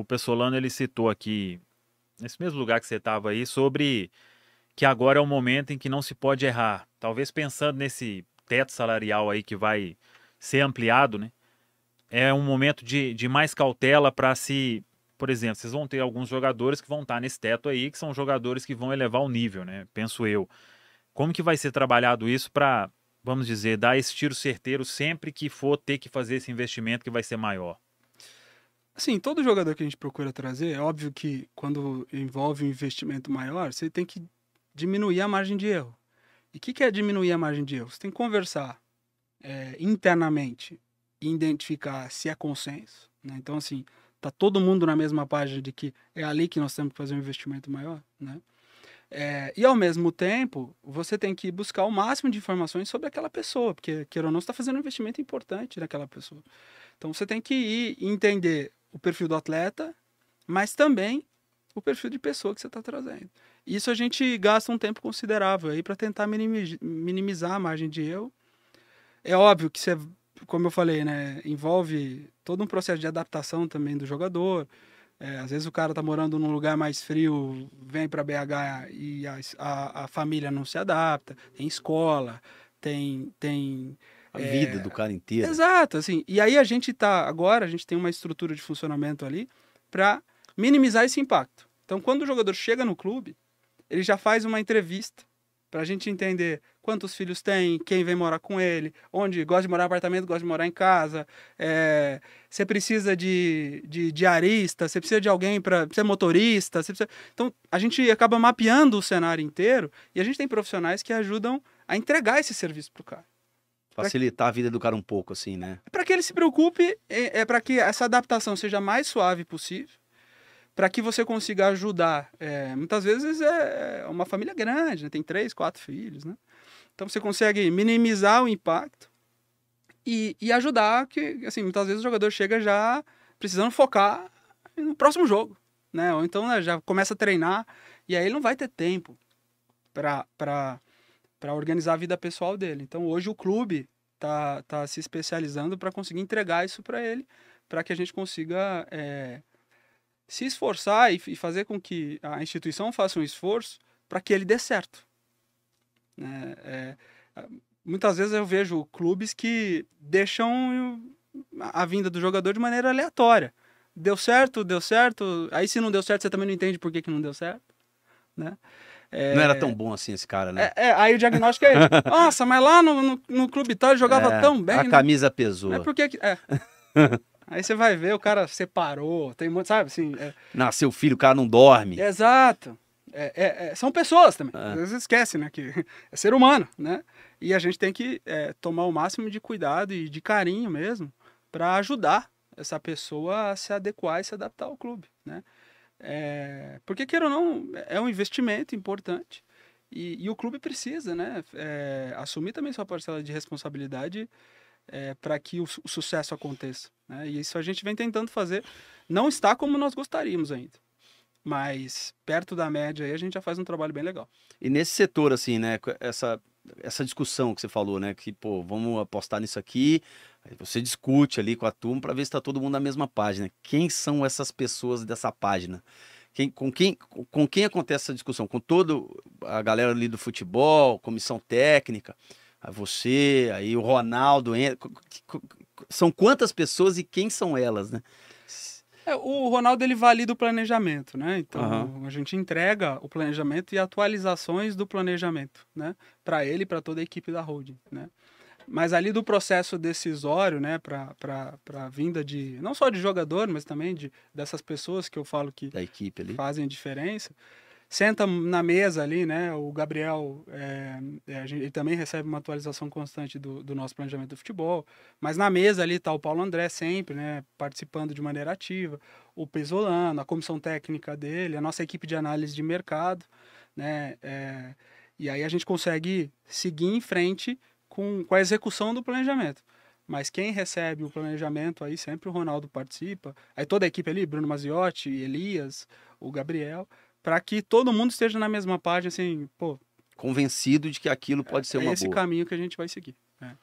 o Pessolano ele citou aqui, nesse mesmo lugar que você estava aí, sobre que agora é o momento em que não se pode errar. Talvez pensando nesse teto salarial aí que vai ser ampliado, né? É um momento de, de mais cautela para se. Por exemplo, vocês vão ter alguns jogadores que vão estar nesse teto aí, que são jogadores que vão elevar o nível, né? Penso eu. Como que vai ser trabalhado isso para, vamos dizer, dar esse tiro certeiro sempre que for ter que fazer esse investimento que vai ser maior? Assim, todo jogador que a gente procura trazer, é óbvio que quando envolve um investimento maior, você tem que diminuir a margem de erro. E o que, que é diminuir a margem de erro? Você tem que conversar é, internamente e identificar se é consenso. Né? Então, assim, tá todo mundo na mesma página de que é ali que nós temos que fazer um investimento maior, né? É, e ao mesmo tempo, você tem que buscar o máximo de informações sobre aquela pessoa, porque, queira ou não, você está fazendo um investimento importante naquela pessoa. Então você tem que ir entender o perfil do atleta, mas também o perfil de pessoa que você está trazendo. Isso a gente gasta um tempo considerável aí para tentar minimizar a margem de erro. É óbvio que você, como eu falei, né, envolve todo um processo de adaptação também do jogador. É, às vezes o cara está morando num lugar mais frio, vem para BH e a, a, a, família não se adapta. Tem escola, tem, tem a é... vida do cara inteiro. Exato, assim. E aí a gente tá agora, a gente tem uma estrutura de funcionamento ali para minimizar esse impacto. Então, quando o jogador chega no clube, ele já faz uma entrevista para a gente entender quantos filhos tem, quem vem morar com ele, onde gosta de morar em apartamento, gosta de morar em casa. É, você precisa de, de diarista, você precisa de alguém para ser motorista. Precisa... Então, a gente acaba mapeando o cenário inteiro e a gente tem profissionais que ajudam a entregar esse serviço para o cara. Facilitar a vida do cara um pouco, assim, né? Para que ele se preocupe, é, é para que essa adaptação seja mais suave possível, para que você consiga ajudar. É, muitas vezes é, é uma família grande, né? tem três, quatro filhos, né? Então você consegue minimizar o impacto e, e ajudar, que assim, muitas vezes o jogador chega já precisando focar no próximo jogo, né? Ou então né, já começa a treinar e aí ele não vai ter tempo para para organizar a vida pessoal dele. Então hoje o clube tá, tá se especializando para conseguir entregar isso para ele, para que a gente consiga é, se esforçar e, e, fazer com que a instituição faça um esforço para que ele dê certo. Né? É, é, muitas vezes eu vejo clubes que deixam a vinda do jogador de maneira aleatória. Deu certo, deu certo. Aí se não deu certo, você também não entende por que, que não deu certo, né? É... Não era tão bom assim esse cara, né? É, é aí o diagnóstico é Nossa, mas lá no, no, no clube tal ele jogava é, tão bem. A né? camisa pesou. é porque É. aí você vai ver, o cara separou, tem muito, sabe assim. É. Nasceu filho, o cara não dorme. Exato. É, é, são pessoas também. Às vezes esquece, né? Que é ser humano, né? E a gente tem que tomar o máximo de cuidado e de carinho mesmo para ajudar essa pessoa a se adequar e se adaptar ao clube, né? É, porque, queira ou não, é, é um investimento importante e, e o clube precisa né, é, assumir também sua parcela de responsabilidade é, para que o, o, sucesso aconteça. Né? E isso a gente vem tentando fazer. Não está como nós gostaríamos ainda. Mas perto da média aí a gente já faz um trabalho bem legal. E nesse setor, assim, né? Essa essa discussão que você falou, né? Que, pô, vamos apostar nisso aqui. Aí você discute ali com a turma para ver se está todo mundo na mesma página. Quem são essas pessoas dessa página? Quem, com, quem, com quem acontece essa discussão? Com toda a galera ali do futebol, comissão técnica, aí você, aí o Ronaldo. São quantas pessoas e quem são elas, né? É, o Ronaldo ele valida o planejamento, né? Então uhum. a gente entrega o planejamento e atualizações do planejamento, né? Para ele e para toda a equipe da holding, né? Mas ali do processo decisório, né, para a vinda de, não só de jogador, mas também de, dessas pessoas que eu falo que da equipe ali. fazem a diferença, senta na mesa ali, né? O Gabriel, é, é, ele também recebe uma atualização constante do, do, nosso planejamento do futebol, mas na mesa ali está o Paulo André sempre, né? Participando de maneira ativa, o Pesolano, a comissão técnica dele, a nossa equipe de análise de mercado, né? É, e aí a gente consegue seguir em frente com, com a execução do planejamento. Mas quem recebe o planejamento aí sempre o Ronaldo participa. Aí toda a equipe ali, Bruno Maziotti, Elias, o Gabriel, para que todo mundo esteja na mesma página, assim, pô. Convencido de que aquilo pode é, ser é uma é esse boa. caminho que a gente vai seguir. É.